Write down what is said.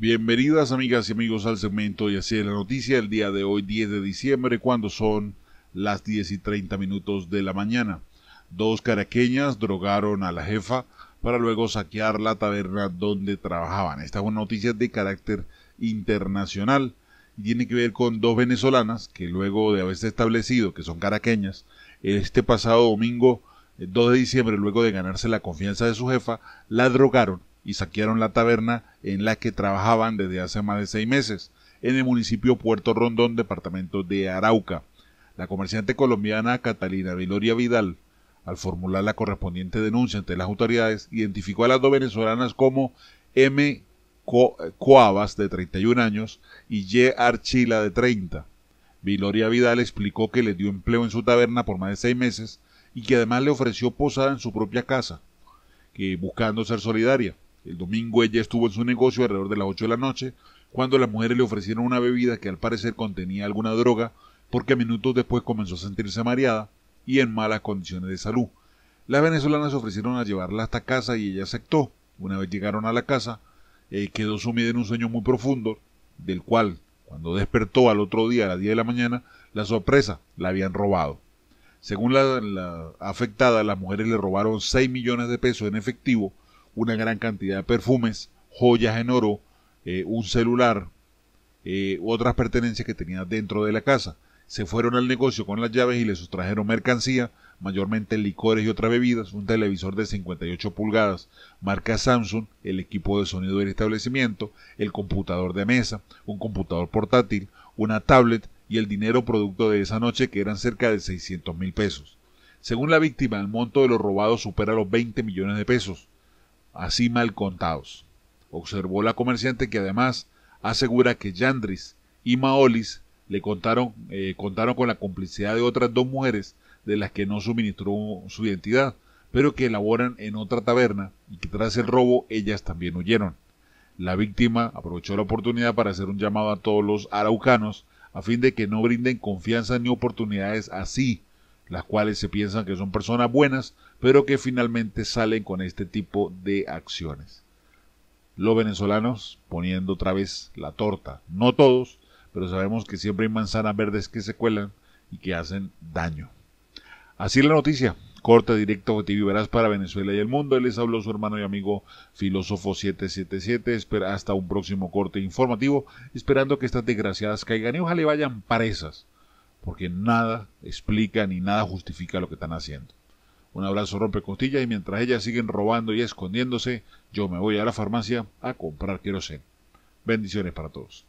Bienvenidas amigas y amigos al segmento y así de la noticia el día de hoy 10 de diciembre cuando son las 10 y 30 minutos de la mañana. Dos caraqueñas drogaron a la jefa para luego saquear la taberna donde trabajaban. Esta es una noticia de carácter internacional y tiene que ver con dos venezolanas que luego de haberse establecido que son caraqueñas, este pasado domingo 2 eh, de diciembre, luego de ganarse la confianza de su jefa, la drogaron y saquearon la taberna en la que trabajaban desde hace más de seis meses, en el municipio Puerto Rondón, departamento de Arauca. La comerciante colombiana Catalina Viloria Vidal, al formular la correspondiente denuncia ante las autoridades, identificó a las dos venezolanas como M. Coavas, Coabas, de 31 años, y Y. Archila, de 30. Viloria Vidal explicó que le dio empleo en su taberna por más de seis meses y que además le ofreció posada en su propia casa, que buscando ser solidaria. El domingo ella estuvo en su negocio alrededor de las 8 de la noche, cuando las mujeres le ofrecieron una bebida que al parecer contenía alguna droga, porque minutos después comenzó a sentirse mareada y en malas condiciones de salud. Las venezolanas ofrecieron a llevarla hasta casa y ella aceptó. Una vez llegaron a la casa, eh, quedó sumida en un sueño muy profundo, del cual, cuando despertó al otro día a las 10 de la mañana, la sorpresa, la habían robado. Según la, la afectada, las mujeres le robaron 6 millones de pesos en efectivo, una gran cantidad de perfumes, joyas en oro, eh, un celular, eh, otras pertenencias que tenía dentro de la casa. Se fueron al negocio con las llaves y le sustrajeron mercancía, mayormente licores y otras bebidas, un televisor de 58 pulgadas, marca Samsung, el equipo de sonido del establecimiento, el computador de mesa, un computador portátil, una tablet y el dinero producto de esa noche que eran cerca de 600 mil pesos. Según la víctima, el monto de lo robado supera los 20 millones de pesos así mal contados. Observó la comerciante que además asegura que Yandris y Maolis le contaron, eh, contaron con la complicidad de otras dos mujeres de las que no suministró su identidad, pero que elaboran en otra taberna y que tras el robo ellas también huyeron. La víctima aprovechó la oportunidad para hacer un llamado a todos los araucanos a fin de que no brinden confianza ni oportunidades así las cuales se piensan que son personas buenas, pero que finalmente salen con este tipo de acciones. Los venezolanos poniendo otra vez la torta, no todos, pero sabemos que siempre hay manzanas verdes que se cuelan y que hacen daño. Así la noticia, corte directo que TV verás para Venezuela y el mundo. Les habló su hermano y amigo Filósofo 777. Espera hasta un próximo corte informativo, esperando que estas desgraciadas caigan y ojalá vayan parezas porque nada explica ni nada justifica lo que están haciendo. Un abrazo rompe costillas y mientras ellas siguen robando y escondiéndose, yo me voy a la farmacia a comprar queroseno. Bendiciones para todos.